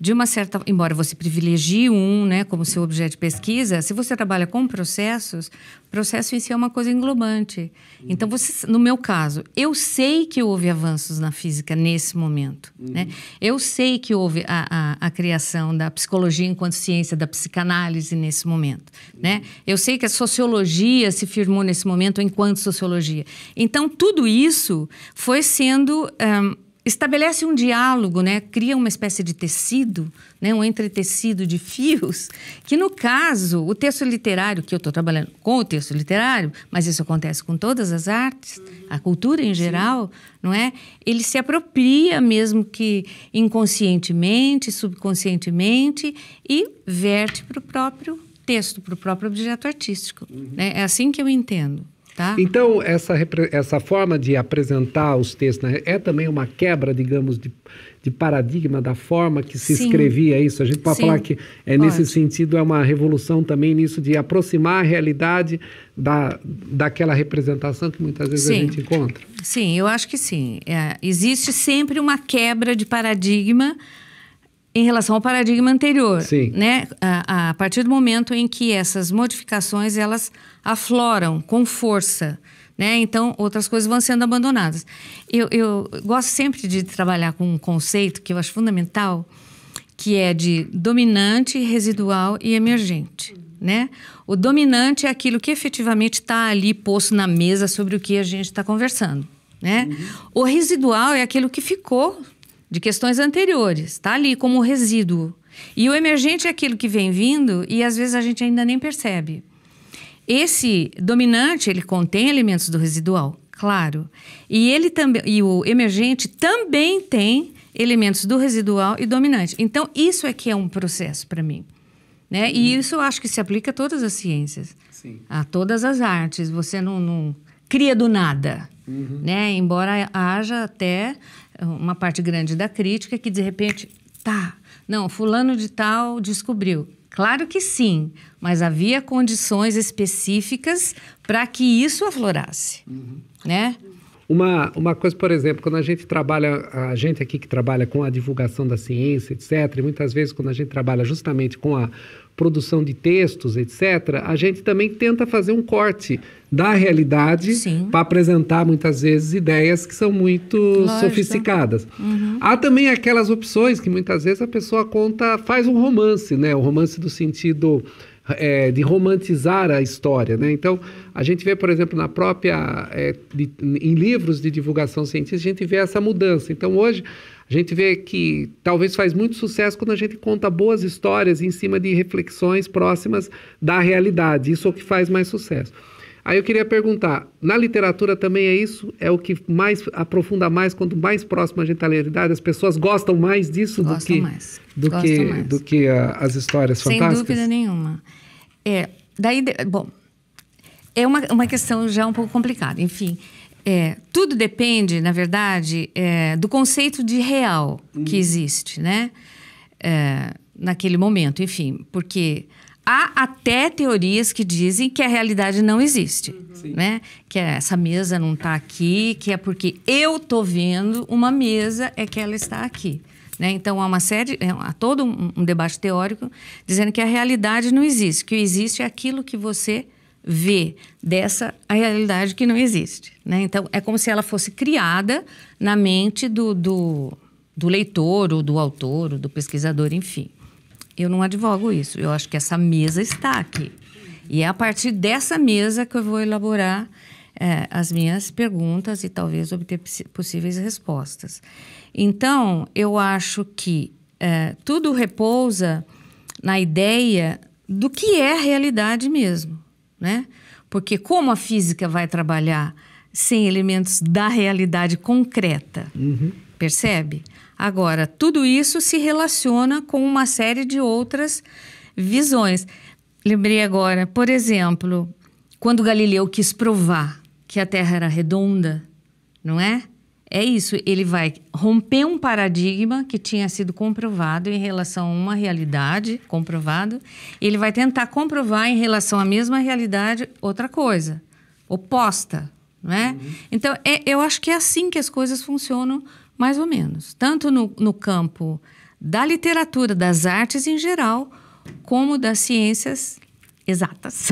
de uma certa, embora você privilegie um, né, como seu objeto de pesquisa, se você trabalha com processos, processo em si é uma coisa englobante. Uhum. Então, você, no meu caso, eu sei que houve avanços na física nesse momento, né? uhum. né? Eu sei que houve a, a, a, criação da psicologia enquanto ciência da psicanálise nesse momento, uhum. né? Eu sei que a sociologia se firmou nesse momento enquanto sociologia. Então, tudo isso foi sendo um, estabelece um diálogo, né? cria uma espécie de tecido, né? um entretecido de fios, que no caso, o texto literário, que eu estou trabalhando com o texto literário, mas isso acontece com todas as artes, a cultura em geral, não é? Ele se apropria mesmo que inconscientemente, subconscientemente e verte para o próprio texto, para o próprio objeto artístico. Uhum. Né? É assim que eu entendo. Tá. Então, essa, essa forma de apresentar os textos né, é também uma quebra, digamos, de, de paradigma da forma que se Sim. escrevia isso. A gente pode Sim. falar que, é, pode. nesse sentido, é uma revolução também nisso de aproximar a realidade da, daquela representação que muitas vezes Sim. a gente encontra. Sim, eu acho que sim. É, existe sempre uma quebra de paradigma em relação ao paradigma anterior, Sim. né? A, a, partir do momento em que essas modificações elas afloram com força, né? Então outras coisas vão sendo abandonadas. Eu, eu gosto sempre de trabalhar com um conceito que eu acho fundamental, que é de dominante, residual e emergente, né? O dominante é aquilo que efetivamente está ali posto na mesa sobre o que a gente está conversando, né? Uhum. O residual é aquilo que ficou de questões anteriores, está ali como resíduo. E o emergente é aquilo que vem vindo e às vezes a gente ainda nem percebe. Esse dominante, ele contém elementos do residual, claro. E ele também e o emergente também tem elementos do residual e dominante. Então isso é que é um processo para mim. Né? E uhum. isso eu acho que se aplica a todas as ciências, Sim. a todas as artes. Você não, não cria do nada, uhum. né? Embora haja até uma parte grande da crítica que de repente, tá, não, fulano de tal descobriu. Claro que sim, mas havia condições específicas para que isso aflorasse, uhum. né? Uma, uma coisa, por exemplo, quando a gente trabalha, a gente aqui que trabalha com a divulgação da ciência, etc., e muitas vezes quando a gente trabalha justamente com a produção de textos, etc., a gente também tenta fazer um corte da realidade para apresentar muitas vezes ideias que são muito Lógico. sofisticadas. Uhum. Há também aquelas opções que muitas vezes a pessoa conta, faz um romance, né? O romance do sentido é, de romantizar a história. Né? Então, a gente vê, por exemplo, na própria é, de, em livros de divulgação científica, a gente vê essa mudança. Então, hoje a gente vê que talvez faz muito sucesso quando a gente conta boas histórias em cima de reflexões próximas da realidade. Isso é o que faz mais sucesso. Aí eu queria perguntar, na literatura também é isso? É o que mais aprofunda mais, quanto mais próximo a gente está realidade, as pessoas gostam mais disso gostam do que, mais. Do, que mais. do que, as histórias Sem fantásticas? Sem dúvida nenhuma. É, daí, bom, é uma, uma questão já um pouco complicada. Enfim, é, tudo depende, na verdade, é, do conceito de real que uhum. existe, né? É, naquele momento, enfim, porque há até teorias que dizem que a realidade não existe, uhum. né? Que é, essa mesa não está aqui, que é porque eu tô vendo uma mesa é que ela está aqui. Né? Então, há uma série, é, há todo um debate teórico dizendo que a realidade não existe, que o existe é aquilo que você vê dessa realidade que não existe. Né? Então, é como se ela fosse criada na mente do, do, do leitor, ou do autor, ou do pesquisador, enfim. Eu não advogo isso. Eu acho que essa mesa está aqui. E é a partir dessa mesa que eu vou elaborar é, as minhas perguntas e talvez obter possíveis respostas. Então, eu acho que é, tudo repousa na ideia do que é a realidade mesmo, né? Porque como a física vai trabalhar sem elementos da realidade concreta, uhum. percebe? Agora, tudo isso se relaciona com uma série de outras visões. Lembrei agora, por exemplo, quando Galileu quis provar que a Terra era redonda, não é? é isso, ele vai romper um paradigma que tinha sido comprovado em relação a uma realidade, comprovado, ele vai tentar comprovar em relação à mesma realidade outra coisa, oposta, não é? Uhum. Então, é, eu acho que é assim que as coisas funcionam, mais ou menos, tanto no, no campo da literatura, das artes em geral, como das ciências exatas.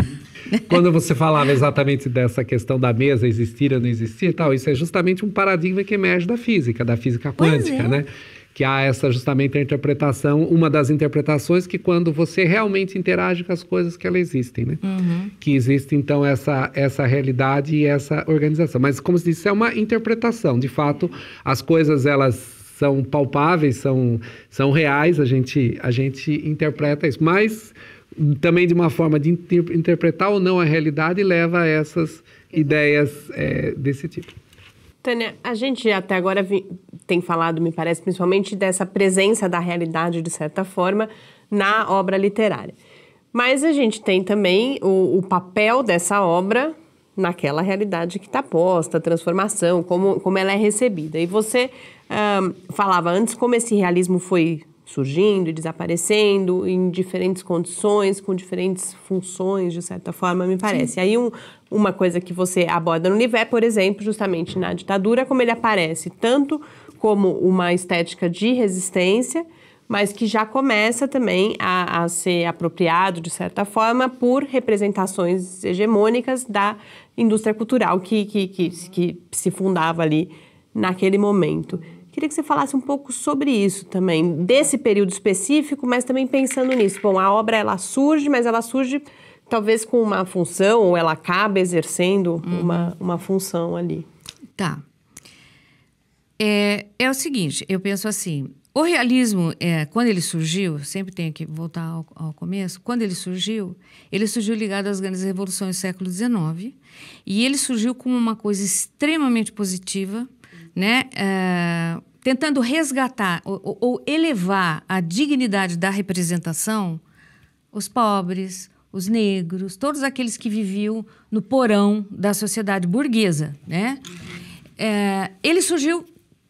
*laughs* Quando você falava exatamente dessa questão da mesa existir ou não existir tal, isso é justamente um paradigma que emerge da física, da física quântica, é. né? que há essa justamente a interpretação, uma das interpretações que quando você realmente interage com as coisas que elas existem, né? Uhum. Que existe então essa, essa realidade e essa organização. Mas como se disse, é uma interpretação. De fato, as coisas elas são palpáveis, são, são reais, a gente, a gente interpreta isso. Mas também de uma forma de interpretar ou não a realidade leva a essas Exato. ideias é, desse tipo. Tânia, a gente até agora tem falado, me parece, principalmente dessa presença da realidade, de certa forma, na obra literária. Mas a gente tem também o, o papel dessa obra naquela realidade que está posta, a transformação, como, como ela é recebida. E você um, falava antes como esse realismo foi surgindo e desaparecendo em diferentes condições, com diferentes funções, de certa forma, me parece. Sim. Aí um, uma coisa que você aborda no Nivé, por exemplo, justamente na ditadura, como ele aparece tanto como uma estética de resistência, mas que já começa também a, a, ser apropriado, de certa forma, por representações hegemônicas da indústria cultural que, que, que, que se fundava ali naquele momento. Queria que você falasse um pouco sobre isso também, desse período específico, mas também pensando nisso. Bom, a obra ela surge, mas ela surge talvez com uma função, ou ela acaba exercendo uhum. uma, uma função ali. Tá. É, é o seguinte, eu penso assim, o realismo, é, quando ele surgiu, sempre tenho que voltar ao, ao, começo, quando ele surgiu, ele surgiu ligado às grandes revoluções do século XIX, e ele surgiu como uma coisa extremamente positiva, né? É, tentando resgatar ou, ou elevar a dignidade da representação, os pobres, os negros, todos aqueles que viviam no porão da sociedade burguesa, né? É, ele surgiu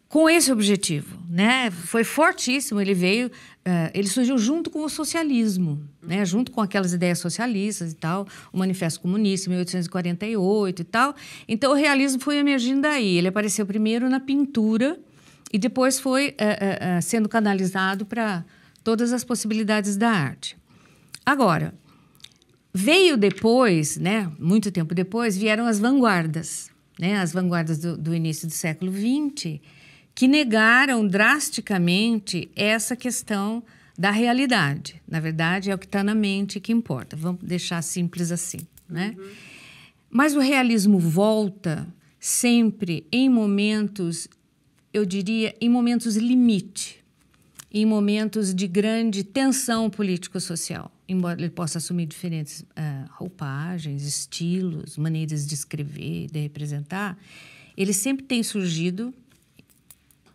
com esse objetivo, né? Foi fortíssimo. Ele veio, é, ele surgiu junto com o socialismo, né? Junto com aquelas ideias socialistas e tal, o Manifesto Comunista, 1848 e tal. Então o realismo foi emergindo daí. Ele apareceu primeiro na pintura e depois foi uh, uh, sendo canalizado para todas as possibilidades da arte. Agora, veio depois, né, muito tempo depois, vieram as vanguardas, né, as vanguardas do, do início do século XX, que negaram drasticamente essa questão da realidade. Na verdade, é o que está na mente que importa. Vamos deixar simples assim, né? Uhum. Mas o realismo volta sempre em momentos eu diria, em momentos limite, em momentos de grande tensão político-social, embora ele possa assumir diferentes uh, roupagens, estilos, maneiras de escrever, de representar, ele sempre tem surgido,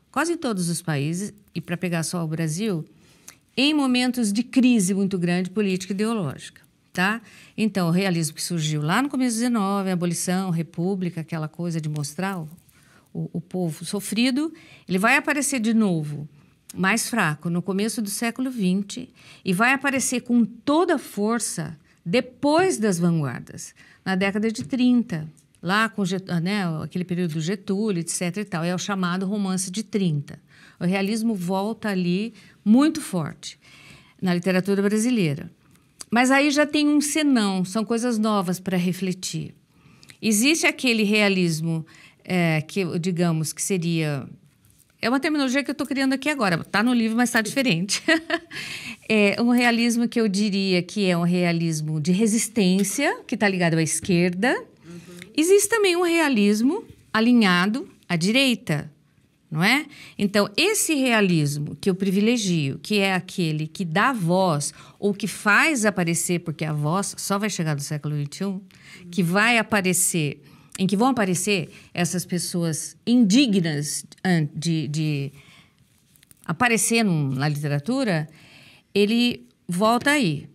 quase em todos os países, e para pegar só o Brasil, em momentos de crise muito grande política e ideológica. Tá? Então, o realismo que surgiu lá no começo do 19, a abolição, a república, aquela coisa de mostrar o, o povo sofrido, ele vai aparecer de novo mais fraco no começo do século XX e vai aparecer com toda a força depois das vanguardas, na década de 30, lá com ah, né, aquele período do Getúlio, etc. E tal, é o chamado romance de 30. O realismo volta ali muito forte na literatura brasileira. Mas aí já tem um senão, são coisas novas para refletir. Existe aquele realismo é, que digamos que seria é uma terminologia que eu estou criando aqui agora. Está no livro, mas está diferente. *laughs* é um realismo que eu diria que é um realismo de resistência, que está ligado à esquerda. Uhum. Existe também um realismo alinhado à direita, não é? Então, esse realismo que eu privilegio, que é aquele que dá voz ou que faz aparecer, porque a voz só vai chegar no século XXI, uhum. que vai aparecer em que vão aparecer essas pessoas indignas de, de aparecer num, na literatura, ele volta aí.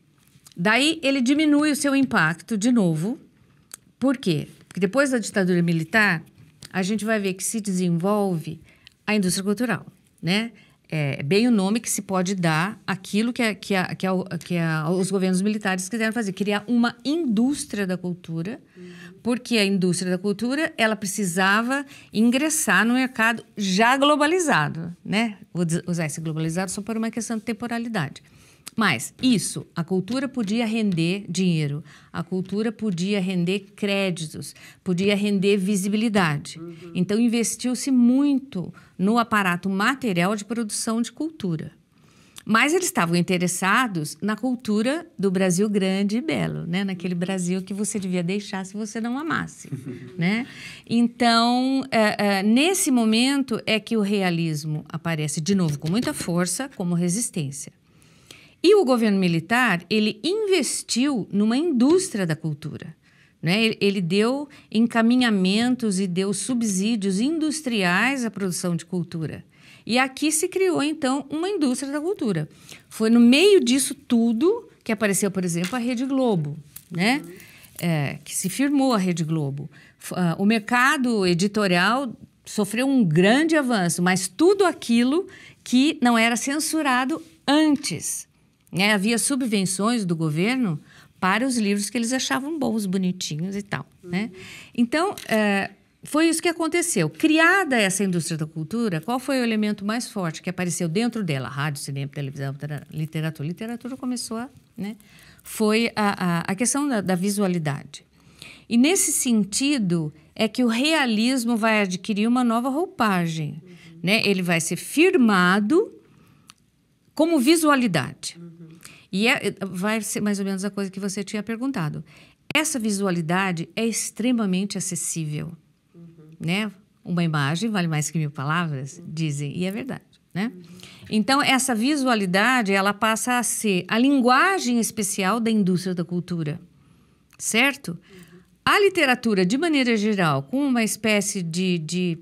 Daí ele diminui o seu impacto de novo. Por quê? Porque depois da ditadura militar, a gente vai ver que se desenvolve a indústria cultural, né? É, é, bem o nome que se pode dar aquilo que, a, que, a, que, a, que os governos militares quiseram fazer, criar uma indústria da cultura, porque a indústria da cultura ela precisava ingressar no mercado já globalizado, né? Vou usar esse globalizado só por uma questão de temporalidade. Mas isso, a cultura podia render dinheiro, a cultura podia render créditos, podia render visibilidade. Uhum. Então, investiu-se muito no aparato material de produção de cultura. Mas eles estavam interessados na cultura do Brasil grande e belo, né? Naquele Brasil que você devia deixar se você não amasse, *laughs* né? Então, é, é, nesse momento é que o realismo aparece de novo com muita força como resistência. E o governo militar, ele investiu numa indústria da cultura. Né? Ele deu encaminhamentos e deu subsídios industriais à produção de cultura. E aqui se criou, então, uma indústria da cultura. Foi no meio disso tudo que apareceu, por exemplo, a Rede Globo, né? É, que se firmou a Rede Globo. Ah, o mercado editorial sofreu um grande avanço, mas tudo aquilo que não era censurado antes. Né? Havia subvenções do governo para os livros que eles achavam bons, bonitinhos e tal. Né? Uhum. Né? Então, é, foi isso que aconteceu. Criada essa indústria da cultura, qual foi o elemento mais forte que apareceu dentro dela? Rádio, cinema, televisão, literatura. Literatura começou a. Né? Foi a, a, a questão da, da visualidade. E nesse sentido é que o realismo vai adquirir uma nova roupagem. Uhum. Né? Ele vai ser firmado como visualidade. Uhum. E é, eh, vai ser mais ou menos a coisa que você tinha perguntado. Essa visualidade é extremamente acessível, uhum. né? Uma imagem vale mais que mil palavras, uhum. dizem, e é verdade, né? Uhum. Então, essa visualidade, ela passa a ser a linguagem especial da indústria da cultura, certo? Uhum. A literatura, de maneira geral, com uma espécie de, de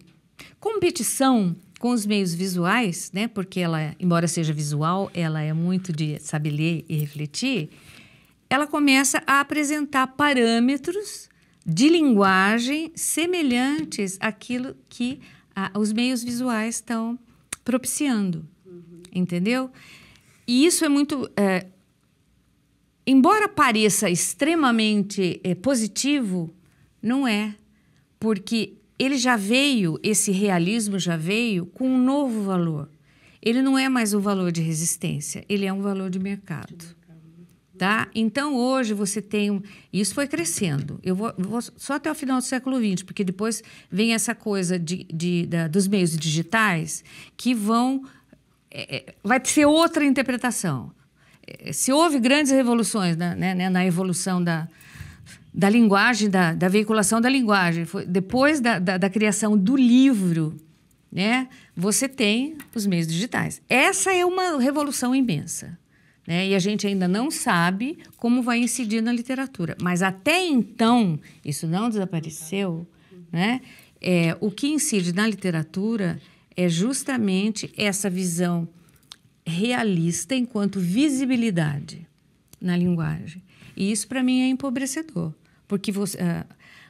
competição com os meios visuais, né? Porque ela, embora seja visual, ela é muito de saber ler e refletir. Ela começa a apresentar parâmetros de linguagem semelhantes àquilo que ah, os meios visuais estão propiciando, uhum. entendeu? E isso é muito, é, embora pareça extremamente é, positivo, não é, porque ele já veio, esse realismo já veio com um novo valor. Ele não é mais um valor de resistência, ele é um valor de mercado. Tá? Então, hoje você tem. Um... Isso foi crescendo. Eu vou, vou, só até o final do século XX, porque depois vem essa coisa de, de da, dos meios digitais que vão. É, é vai ser outra interpretação. É, se houve grandes revoluções né, né, na evolução da, da linguagem, da, da veiculação da linguagem. Foi depois da, da, da criação do livro, né, você tem os meios digitais. Essa é uma revolução imensa. Né? E a gente ainda não sabe como vai incidir na literatura. Mas até então, isso não desapareceu. Né? É, o que incide na literatura é justamente essa visão realista enquanto visibilidade na linguagem. E isso para mim é empobrecedor, porque você, uh,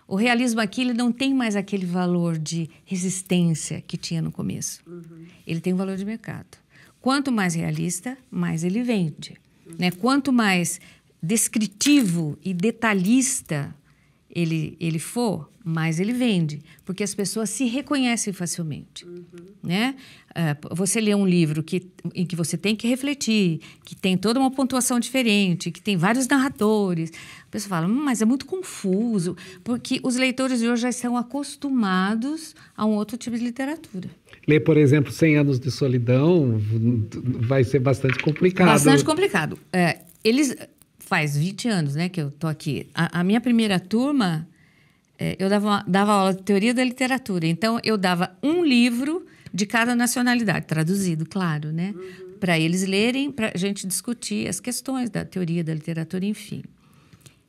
o realismo aqui ele não tem mais aquele valor de resistência que tinha no começo. Uhum. Ele tem um valor de mercado. Quanto mais realista, mais ele vende. Uhum. Né? Quanto mais descritivo e detalhista ele, ele for, mais ele vende, porque as pessoas se reconhecem facilmente. Uhum. Né? É, você lê um livro que, em que você tem que refletir, que tem toda uma pontuação diferente, que tem vários narradores. A pessoa fala, hum, mas é muito confuso, porque os leitores de hoje já estão acostumados a um outro tipo de literatura. Ler, por exemplo, 100 Anos de Solidão hum, vai ser bastante complicado. Bastante complicado. É, eles faz 20 anos né, que eu tô aqui. A, a minha primeira turma, é, eu dava, dava aula de teoria da literatura. Então, eu dava um livro de cada nacionalidade, traduzido, claro, né? Uhum. Para eles lerem, para a gente discutir as questões da teoria da literatura, enfim.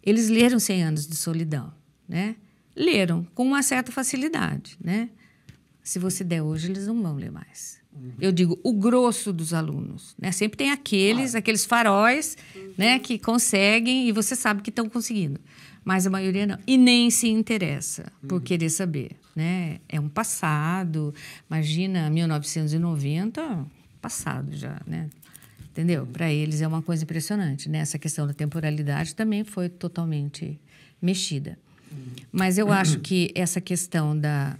Eles leram 100 anos de solidão, né? Leram com uma certa facilidade, né? Se você der hoje, eles não vão ler mais. Uhum. Eu digo o grosso dos alunos, né? Sempre tem aqueles, aqueles faróis, uhum. né, que conseguem e você sabe que estão conseguindo. Mas a maioria não. E nem se interessa por uhum. querer saber, né? É um passado. Imagina 1990, passado já, né? Entendeu? Para eles é uma coisa impressionante, né? Essa questão da temporalidade também foi totalmente mexida. Uhum. Mas eu acho que essa questão da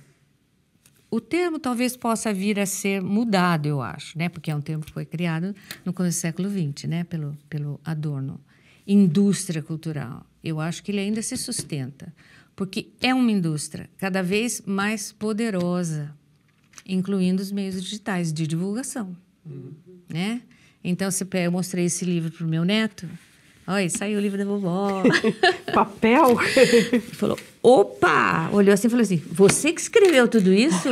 o termo talvez possa vir a ser mudado, eu acho, né? porque é um termo que foi criado no começo do século XX, né? pelo, pelo Adorno. Indústria cultural. Eu acho que ele ainda se sustenta, porque é uma indústria cada vez mais poderosa, incluindo os meios digitais de divulgação. Uhum. Né? Então, eu mostrei esse livro para o meu neto, Olha, saiu o livro da vovó. *laughs* Papel? Ele falou, opa! Olhou assim e falou assim: Você que escreveu tudo isso?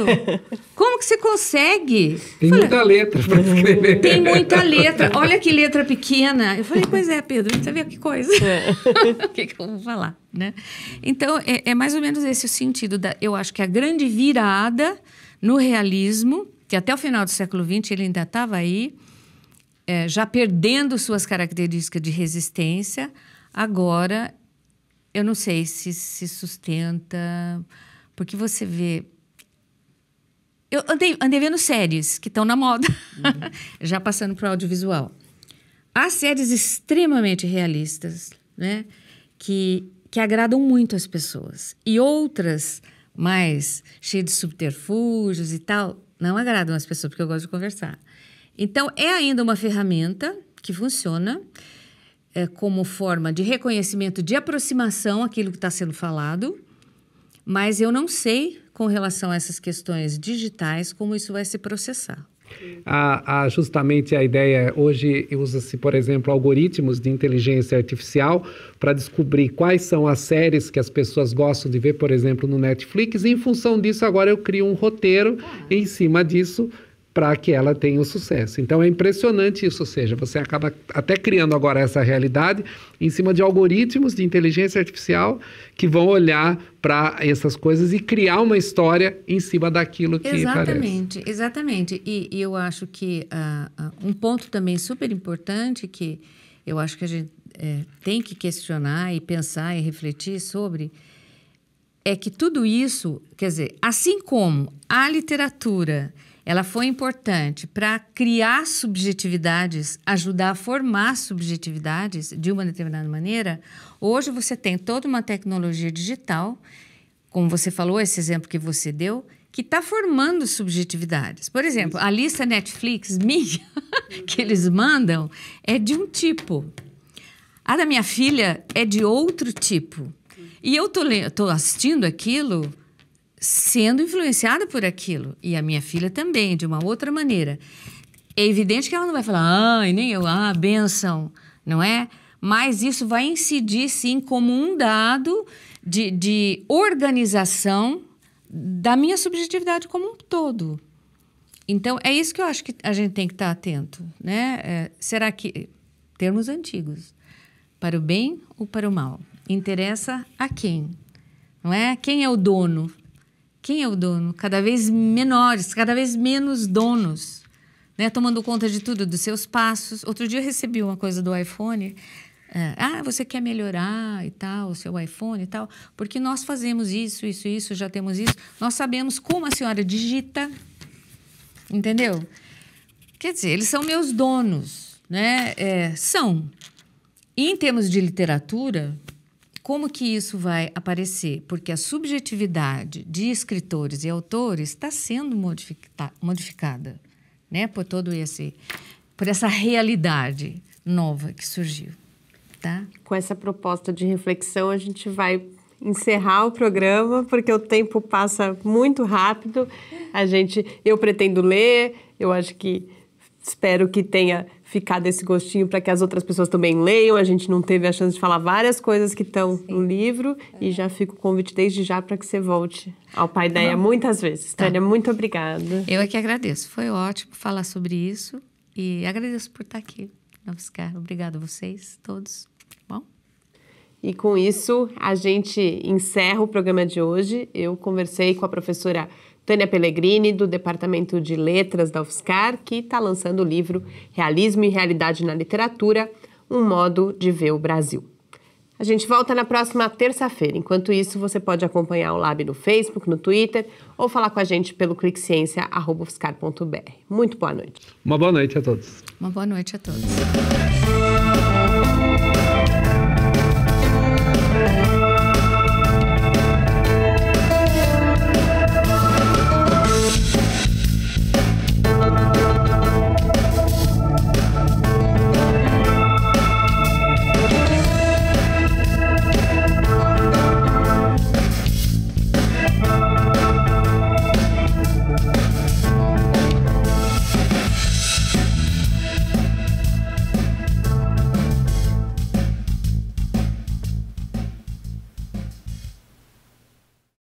Como que você consegue? Tem falei, muita letra para escrever. Tem muita letra. Olha que letra pequena. Eu falei: Pois é, Pedro, você vê que coisa. É. *laughs* o que, que, eu vou falar? Né? Então, é, é, mais ou menos esse o sentido. Da, eu acho que a grande virada no realismo, que até o final do século XX ele ainda estava aí é, já perdendo suas características de resistência, agora eu não sei se se sustenta, porque você vê. Eu andei, andei vendo séries que estão na moda, uhum. *laughs* já passando para o audiovisual. Há séries extremamente realistas, né? Que, que agradam muito as pessoas. E outras mais cheias de subterfúgios e tal, não agradam as pessoas, porque eu gosto de conversar. Então, é ainda uma ferramenta que funciona é, como forma de reconhecimento, de aproximação àquilo que está sendo falado, mas eu não sei, com relação a essas questões digitais, como isso vai se processar. justamente a ideia hoje usa-se, por exemplo, algoritmos de inteligência artificial para descobrir quais são as séries que as pessoas gostam de ver, por exemplo, no Netflix, e em função disso agora eu crio um roteiro ah. em cima disso para que ela tenha o sucesso. Então é impressionante isso, ou seja, você acaba até criando agora essa realidade em cima de algoritmos de inteligência artificial que vão olhar para essas coisas e criar uma história em cima daquilo que exatamente, parece. Exatamente, e, e eu acho que uh, um ponto também super importante que eu acho que a gente é, tem que questionar e pensar e refletir sobre é que tudo isso, quer dizer, assim como a literatura ela foi importante para criar subjetividades, ajudar a formar subjetividades de uma determinada maneira. Hoje você tem toda uma tecnologia digital, como você falou, esse exemplo que você deu, que está formando subjetividades. Por exemplo, a lista Netflix *laughs* minha que eles mandam é de um tipo. A da minha filha é de outro tipo. E eu tô, tô assistindo aquilo sendo influenciada por aquilo. E a minha filha também, de uma outra maneira. É evidente que ela não vai falar, ai, nem eu, ah, benção, não é? Mas isso vai incidir, sim, como um dado de, de organização da minha subjetividade como um todo. Então, é isso que eu acho que a gente tem que estar atento, né? É, será que... Termos antigos. Para o bem ou para o mal? Interessa a quem, não é? Quem é o dono quem é o dono? Cada vez menores, cada vez menos donos, né? Tomando conta de tudo, dos seus passos. Outro dia eu recebi uma coisa do iPhone. É, ah, você quer melhorar e tal, o seu iPhone e tal, porque nós fazemos isso, isso, isso, já temos isso. Nós sabemos como a senhora digita, entendeu? Quer dizer, eles são meus donos, né? É, são. E em termos de literatura, como que isso vai aparecer? Porque a subjetividade de escritores e autores está sendo tá modificada, né, por todo esse, por essa realidade nova que surgiu, tá? Com essa proposta de reflexão, a gente vai encerrar o programa, porque o tempo passa muito rápido. A gente, eu pretendo ler, eu acho que Espero que tenha ficado esse gostinho para que as outras pessoas também leiam. A gente não teve a chance de falar várias coisas que estão no livro é. e já fico o convite desde já para que você volte ao Pai tá Ideia muitas vezes. Tá. Tânia, muito obrigada. Eu é que agradeço. Foi ótimo falar sobre isso e agradeço por estar tá aqui Obrigada a vocês todos. Bom? E com isso, a gente encerra o programa de hoje. Eu conversei com a professora Tânia Pellegrini, do Departamento de Letras da UFSCar, que está lançando o livro Realismo e Realidade na Literatura Um Modo de Ver o Brasil. A gente volta na próxima terça-feira. Enquanto isso, você pode acompanhar o Lab no Facebook, no Twitter ou falar com a gente pelo cliqueciência.ufscar.br. Muito boa noite. Uma boa noite a todos. Uma boa noite a todos.